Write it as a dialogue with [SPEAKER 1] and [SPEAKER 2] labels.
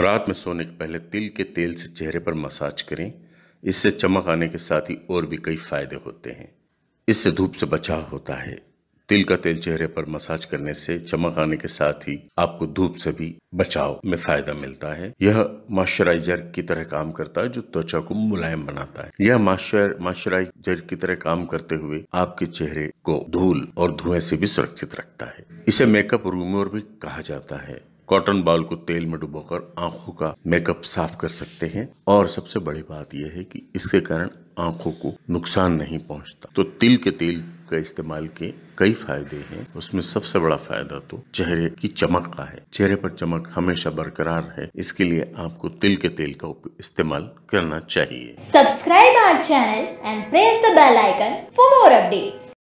[SPEAKER 1] रात में सोने के पहले तिल के तेल से चेहरे पर मसाज करें इससे चमक आने के साथ ही और भी कई फायदे होते हैं इससे धूप से बचाव होता है तिल का तेल चेहरे पर मसाज करने से चमक आने के साथ ही आपको धूप से भी बचाव में फायदा मिलता है यह मॉइस्चराइजर की तरह काम करता है जो त्वचा को मुलायम बनाता है यह मॉइस्चर मॉइस्चराइजर की तरह काम करते हुए आपके चेहरे को धूल और धुएं से भी सुरक्षित रखता है इसे मेकअप रिमूवर भी कहा जाता है कॉटन बाल को तेल में डुबोकर आंखों का मेकअप साफ कर सकते हैं और सबसे बड़ी बात यह है कि इसके कारण आंखों को नुकसान नहीं पहुंचता तो तिल के तेल का इस्तेमाल के कई फायदे हैं उसमें सबसे बड़ा फायदा तो चेहरे की चमक का है चेहरे पर चमक हमेशा बरकरार है इसके लिए आपको तिल के तेल का इस्तेमाल करना चाहिए subscribe our channel and press the bell icon for more update